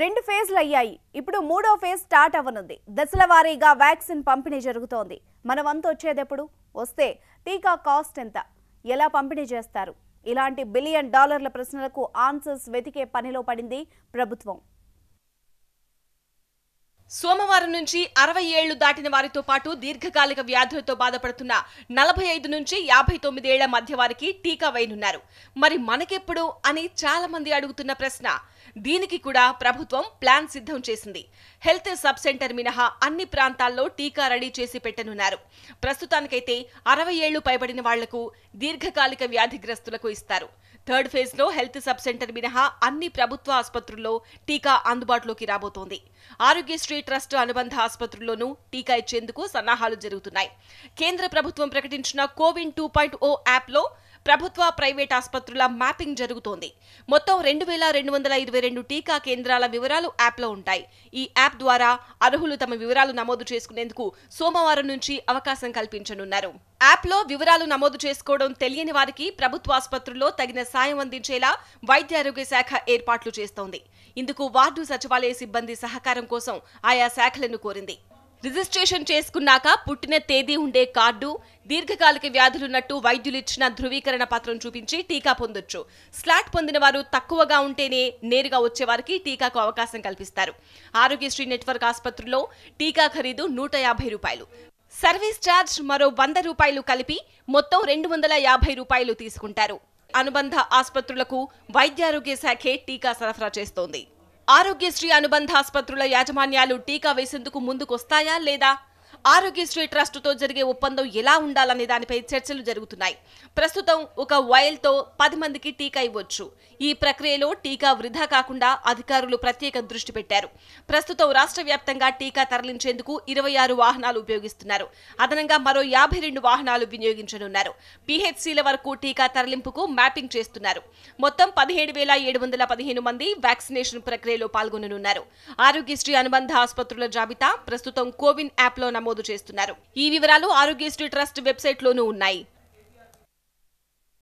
రెండు ఫేజ్లు అయ్యాయి ఇప్పుడు మూడో ఫేజ్ స్టార్ట్ అవ్వనుంది దశల వారీగా వ్యాక్సిన్ పంపిణీ జరుగుతోంది మన వంతు వచ్చేదెప్పుడు వస్తే టీకా కాస్ట్ ఎంత ఎలా పంపిణీ చేస్తారు ఇలాంటి బిలియన్ డాలర్ల ప్రశ్నలకు ఆన్సర్స్ వెతికే పనిలో పడింది ప్రభుత్వం సోమవారం నుంచి అరవై ఏళ్లు దాటిన వారితో పాటు దీర్ఘకాలిక వ్యాధులతో బాధపడుతున్న నలభై ఐదు నుంచి యాభై తొమ్మిదేళ్ల మధ్య వారికి టీకా వేయనున్నారు మరి మనకెప్పుడు అని చాలా మంది అడుగుతున్న ప్రశ్న దీనికి కూడా ప్రభుత్వం ప్లాన్ సిద్ధం చేసింది హెల్త్ సబ్ సెంటర్ మినహా అన్ని ప్రాంతాల్లో టీకా రెడీ చేసి పెట్టనున్నారు ప్రస్తుతానికైతే అరవై ఏళ్లు పైబడిన వాళ్లకు దీర్ఘకాలిక వ్యాధిగ్రస్తులకు ఇస్తారు థర్డ్ లో హెల్త్ సబ్ సెంటర్ మినహా అన్ని ప్రభుత్వ ఆసుపత్రుల్లో టీకా అందుబాటులోకి రాబోతోంది ఆరోగ్యశ్రీ ట్రస్ట్ అనుబంధ ఆసుపత్రుల్లోనూ టీకా ఇచ్చేందుకు సన్నాహాలు జరుగుతున్నాయి కేంద్ర ప్రభుత్వం ప్రకటించిన కోవిన్ టూ పాయింట్ ఓ యాప్లో ప్రభుత్వ ప్రైవేట్ ఆసుపత్రుల మ్యాపింగ్ జరుగుతోంది మొత్తం రెండు వేల రెండు వందల ఇరవై రెండు టీకా కేంద్రాల వివరాలు యాప్లో ఉంటాయి ఈ యాప్ ద్వారా అర్హులు తమ వివరాలు నమోదు చేసుకునేందుకు సోమవారం నుంచి అవకాశం కల్పించనున్నారు యాప్లో వివరాలు నమోదు చేసుకోవడం తెలియని వారికి ప్రభుత్వ ఆసుపత్రుల్లో తగిన సాయం అందించేలా వైద్య ఆరోగ్య శాఖ ఏర్పాట్లు చేస్తోంది ఇందుకు వార్డు సచివాలయ సిబ్బంది సహకారం కోసం ఆయా శాఖలను కోరింది రిజిస్ట్రేషన్ చేసుకున్నాక పుట్టిన తేదీ ఉండే కార్డు దీర్ఘకాలిక వ్యాధులున్నట్టు వైద్యులు ఇచ్చిన ధృవీకరణ పత్రం చూపించి టీకా పొందొచ్చు స్లాట్ పొందిన వారు తక్కువగా ఉంటేనే నేరుగా వచ్చేవారికి టీకాకు అవకాశం కల్పిస్తారు ఆరోగ్యశ్రీ నెట్వర్క్ ఆసుపత్రుల్లో టీకా ఖరీదు నూట యాభై రూపాయలు సర్వీస్ ఛార్జ్ మరో వంద రూపాయలు కలిపి మొత్తం రెండు వందల యాభై రూపాయలు తీసుకుంటారు అనుబంధ ఆసుపత్రులకు వైద్యారోగ్య శాఖే టీకా సరఫరా చేస్తోంది ఆరోగ్యశ్రీ అనుబంధ ఆసుపత్రుల యాజమాన్యాలు టీకా వేసేందుకు ముందుకొస్తాయా లేదా ఆరోగ్యశ్రీ ట్రస్టుతో జరిగే ఒప్పందం ఎలా ఉండాలనే దానిపై చర్చలు జరుగుతున్నాయి ప్రస్తుతం ఒక వైల్తో పది మందికి టీకా ఇవ్వచ్చు ఈ ప్రక్రియలో టీకా వృధా కాకుండా అధికారులు ప్రత్యేక దృష్టి పెట్టారు ప్రస్తుతం రాష్ట్ర వ్యాప్తంగా టీకా తరలించేందుకు ఇరవై ఆరు వాహనాలు ఉపయోగిస్తున్నారు అదనంగా మరో యాభై రెండు వాహనాలు వినియోగించనున్నారు పీహెచ్సీల వరకు టీకా తరలింపుకు మ్యాపింగ్ చేస్తున్నారు మొత్తం పదిహేడు వేల ఏడు వందల పదిహేను మంది వ్యాక్సినేషన్ ప్రక్రియలో పాల్గొననున్నారు ఆరోగ్యశ్రీ అనుబంధ ఆసుపత్రుల జాబితా ప్రస్తుతం కోవిన్ యాప్లో నమోదు నమోదు చేస్తున్నారు ఈ వివరాలు ఆరోగ్యశ్రీ ట్రస్ట్ వెబ్సైట్ లోనూ ఉన్నాయి